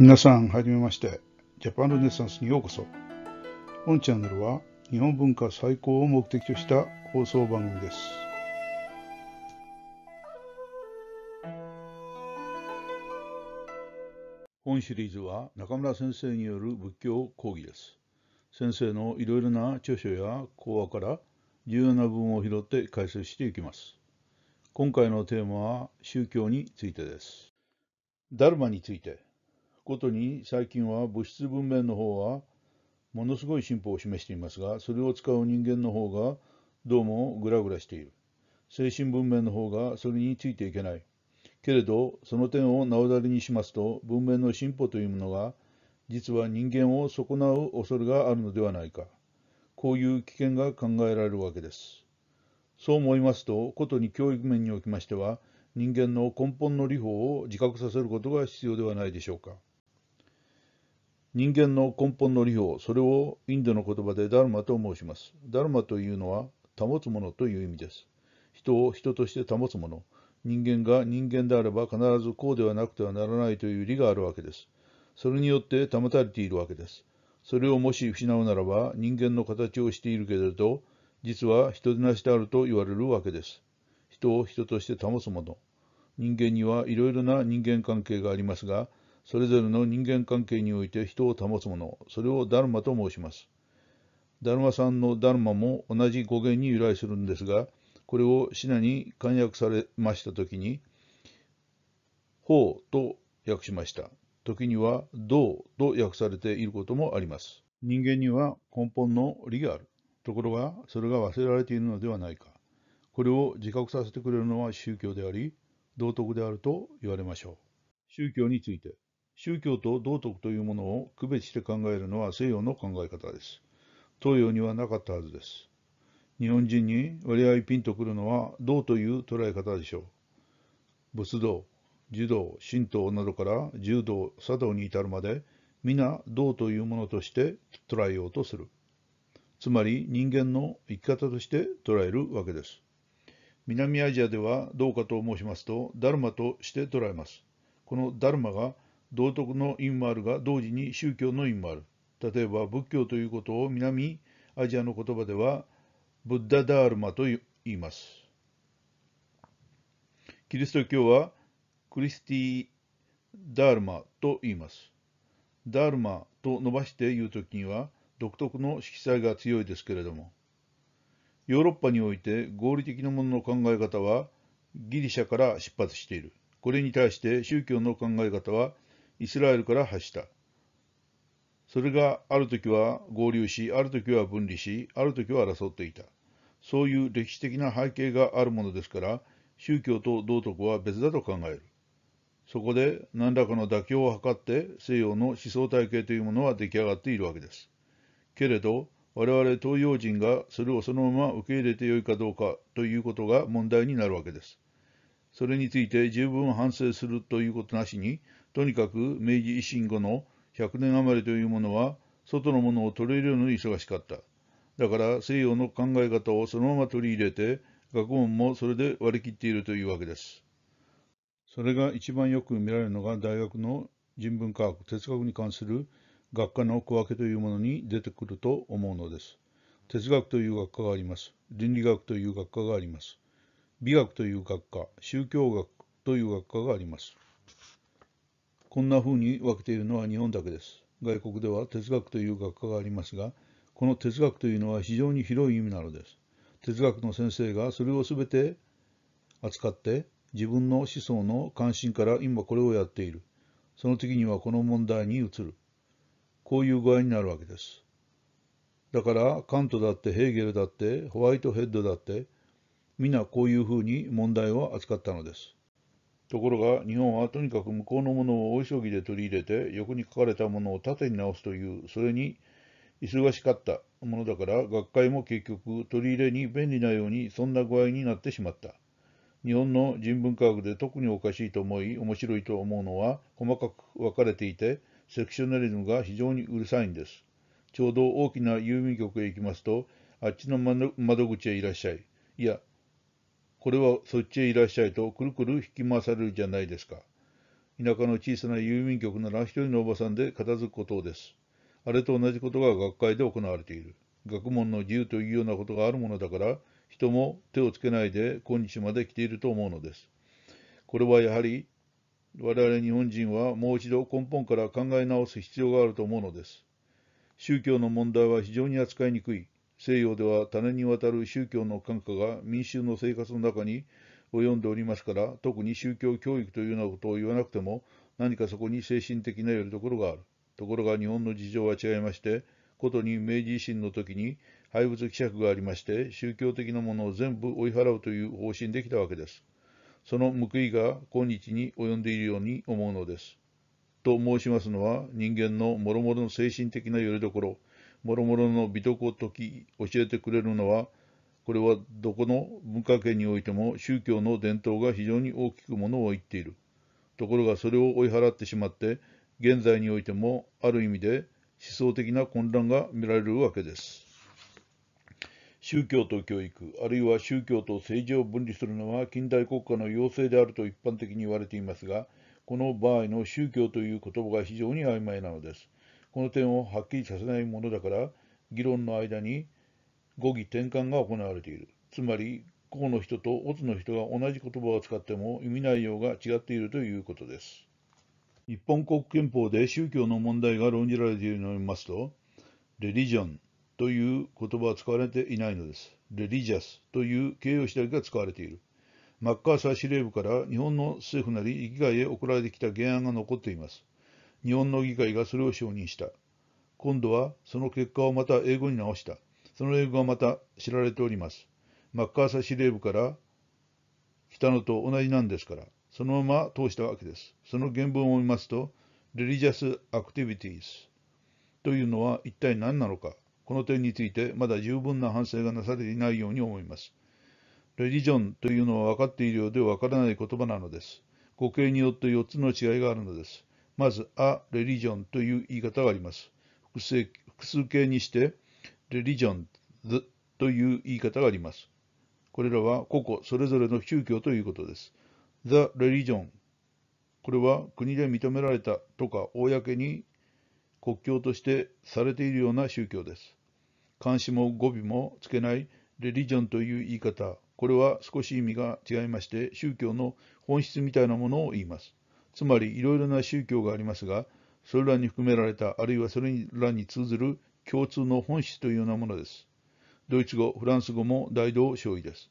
皆さん、はじめまして。ジャパンルネサンスにようこそ。本チャンネルは日本文化最高を目的とした放送番組です。本シリーズは中村先生による仏教講義です。先生のいろいろな著書や講話から重要な部分を拾って解説していきます。今回のテーマは宗教についてです。ダルマについて。ことに最近は物質文明の方はものすごい進歩を示していますがそれを使う人間の方がどうもグラグラしている精神文明の方がそれについていけないけれどその点をなおざりにしますと文明の進歩というものが実は人間を損なう恐れがあるのではないかこういう危険が考えられるわけですそう思いますとことに教育面におきましては人間の根本の理法を自覚させることが必要ではないでしょうか。人間の根本の理法、それをインドの言葉でダルマと申します。ダルマというのは、保つものという意味です。人を人として保つもの、人間が人間であれば必ずこうではなくてはならないという理があるわけです。それによって保たれているわけです。それをもし失うならば、人間の形をしているけれど、実は人でなしであると言われるわけです。人を人として保つもの。人間にはいろいろな人間関係がありますが、それぞれの人間関係において人を保つもの、それをダルマと申します。ダルマさんのダルマも同じ語源に由来するんですが、これをシナに簡約されましたときに、法と訳しました。時には道と訳されていることもあります。人間には根本の理がある。ところが、それが忘れられているのではないか。これを自覚させてくれるのは宗教であり、道徳であると言われましょう。宗教について。宗教と道徳というものを区別して考えるのは西洋の考え方です。東洋にはなかったはずです。日本人に割合ピンとくるのは道という捉え方でしょう。仏道、儒道、神道などから柔道、茶道に至るまで皆道というものとして捉えようとする。つまり人間の生き方として捉えるわけです。南アジアではどうかと申しますと、ダルマとして捉えます。このダルマが道徳の意味もあるが同時に宗教の意味もある例えば仏教ということを南アジアの言葉ではブッダダールマと言いますキリスト教はクリスティダールマと言いますダールマと伸ばして言う時には独特の色彩が強いですけれどもヨーロッパにおいて合理的なものの考え方はギリシャから出発しているこれに対して宗教の考え方はイスラエルから発した。それがある時は合流し、ある時は分離し、ある時は争っていた。そういう歴史的な背景があるものですから、宗教と道徳は別だと考える。そこで何らかの妥協を図って西洋の思想体系というものは出来上がっているわけです。けれど、我々東洋人がそれをそのまま受け入れてよいかどうかということが問題になるわけです。それについて十分反省するということなしに、とにかく明治維新後の100年余りというものは外のものを取れるのに忙しかった。だから西洋の考え方をそのまま取り入れて学問もそれで割り切っているというわけです。それが一番よく見られるのが大学の人文科学、哲学に関する学科の区分けというものに出てくると思うのです。哲学という学科があります。倫理学という学科があります。美学という学科、宗教学という学科があります。こんな風に分けているのは日本だけです。外国では哲学という学科がありますが、この哲学というのは非常に広い意味なのです。哲学の先生がそれを全て扱って自分の思想の関心から今これをやっている。その時にはこの問題に移る。こういう具合になるわけです。だからカントだってヘーゲルだってホワイトヘッドだって皆こういうふうに問題を扱ったのです。ところが日本はとにかく向こうのものを大急ぎで取り入れて横に書かれたものを縦に直すというそれに忙しかったものだから学会も結局取り入れに便利なようにそんな具合になってしまった日本の人文科学で特におかしいと思い面白いと思うのは細かく分かれていてセクショナリズムが非常にうるさいんですちょうど大きな郵便局へ行きますとあっちの窓口へいらっしゃいいやこれはそっちへいらっしゃいとくるくる引き回されるじゃないですか。田舎の小さな郵便局なら一人のおばさんで片付くことです。あれと同じことが学会で行われている。学問の自由というようなことがあるものだから、人も手をつけないで今日まで来ていると思うのです。これはやはり我々日本人はもう一度根本から考え直す必要があると思うのです。宗教の問題は非常に扱いにくい。西洋では種にわたる宗教の感化が民衆の生活の中に及んでおりますから、特に宗教教育というようなことを言わなくても、何かそこに精神的なよりどころがある。ところが日本の事情は違いまして、ことに明治維新の時に廃仏希釈がありまして、宗教的なものを全部追い払うという方針できたわけです。その報いが今日に及んでいるように思うのです。と申しますのは、人間のもろもろの精神的なよりどころ、もろもろの美徳を説き教えてくれるのはこれはどこの文化圏においても宗教の伝統が非常に大きくものを言っているところがそれを追い払ってしまって現在においてもある意味で思想的な混乱が見られるわけです宗教と教育あるいは宗教と政治を分離するのは近代国家の要請であると一般的に言われていますがこの場合の宗教という言葉が非常に曖昧なのですこの点をはっきりさせないものだから議論の間に語義転換が行われているつまり公の人と乙の人が同じ言葉を使っても意味内容が違っているということです日本国憲法で宗教の問題が論じられているのを見ますとレリジョンという言葉は使われていないのですレリジャスという形容詞だけが使われているマッカーサー司令部から日本の政府なり議会へ送られてきた原案が残っています日本の議会がそれを承認した。今度はその結果をまた英語に直した。その英語がまた知られております。マッカーサ司令部から来たのと同じなんですから、そのまま通したわけです。その原文を見ますと、レ o ジャス・アクティビティ e s というのは一体何なのか、この点についてまだ十分な反省がなされていないように思います。レリジョンというのは分かっているようで分からない言葉なのです。語形によって4つの違いがあるのです。まず、ア・レリジョンという言い方があります。複数複数形にして、レリジョン・ズという言い方があります。これらは個々それぞれの宗教ということです。The religion これは国で認められたとか公に国教としてされているような宗教です。監視も語尾もつけないレリジョンという言い方、これは少し意味が違いまして宗教の本質みたいなものを言います。つまりいろいろな宗教がありますが、それらに含められた、あるいはそれらに通ずる共通の本質というようなものです。ドイツ語、フランス語も大同小異です。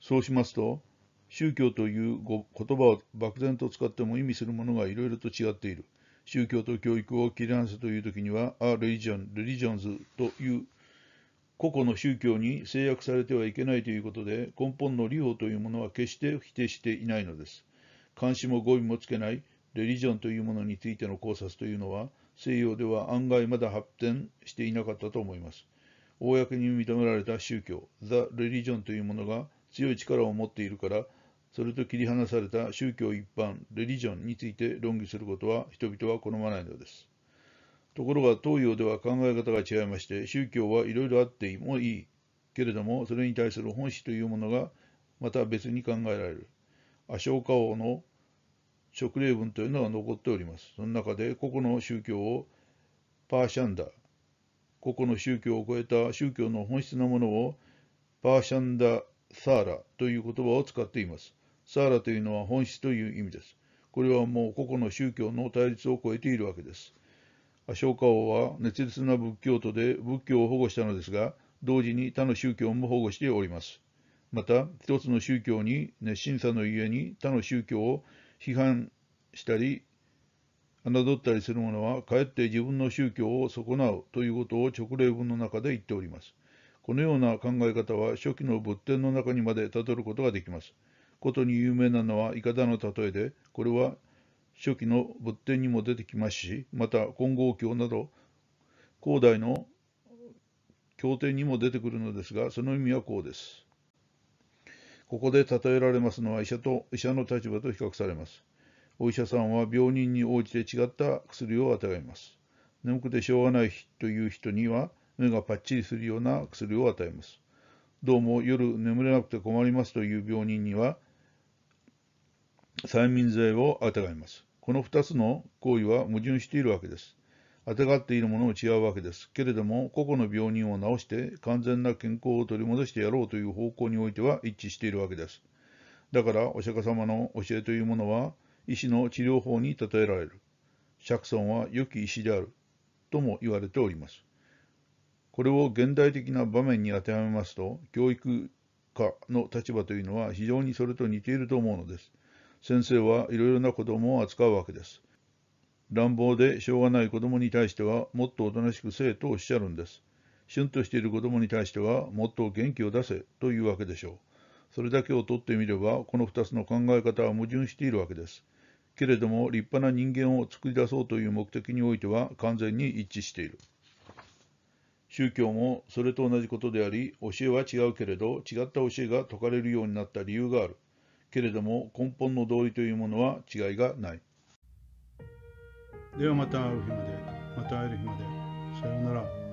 そうしますと、宗教という言葉を漠然と使っても意味するものがいろいろと違っている。宗教と教育を切り離すという時には、ア・レリジョン、レリジョンズという個々の宗教に制約されてはいけないということで、根本の利法というものは決して否定していないのです。監視も語尾もつけないレリジョンというものについての考察というのは、西洋では案外まだ発展していなかったと思います。公に認められた宗教、ザ・レリジョンというものが強い力を持っているから、それと切り離された宗教一般、レリジョンについて論議することは人々は好まないのです。ところが東洋では考え方が違いまして、宗教はいろいろあってもいいけれども、それに対する本質というものがまた別に考えられる。アショーカ王の勅令文というのが残っております。その中で、個々の宗教をパーシャンダ、個々の宗教を超えた宗教の本質なものをパーシャンダ・サーラという言葉を使っています。サーラというのは本質という意味です。これはもう個々の宗教の対立を超えているわけです。アショーカ王は熱烈な仏教徒で仏教を保護したのですが、同時に他の宗教も保護しております。また一つの宗教に熱心さのゆえに他の宗教を批判したり侮ったりする者はかえって自分の宗教を損なうということを直令文の中で言っております。このような考え方は初期の仏典の中にまでたどることができます。ことに有名なのはいかだの例えで、これは初期の仏典にも出てきますし、また金剛教など高大の経典にも出てくるのですが、その意味はこうです。ここで例えられますのは医者と医者の立場と比較されます。お医者さんは病人に応じて違った薬を与えます。眠くてしょうがないという人には目がパッチリするような薬を与えます。どうも夜眠れなくて困りますという病人には催眠剤を与えます。この2つの行為は矛盾しているわけです。あてがっているものも違うわけです。けれども、個々の病人を治して完全な健康を取り戻してやろうという方向においては一致しているわけです。だから、お釈迦様の教えというものは、医師の治療法に例えられる。釈尊は良き医師である。とも言われております。これを現代的な場面に当てはめますと、教育家の立場というのは非常にそれと似ていると思うのです。先生はいろいろな子供を扱うわけです。乱暴でしょうがない子供に対してはもっとおとなしく生徒をおっしゃるんです。シュンとしている子供に対してはもっと元気を出せというわけでしょう。それだけをとってみればこの2つの考え方は矛盾しているわけです。けれども立派な人間を作り出そうという目的においては完全に一致している。宗教もそれと同じことであり教えは違うけれど違った教えが説かれるようになった理由がある。けれども根本の道理というものは違いがない。ではまた会う日まで、また会える日まで。さようなら。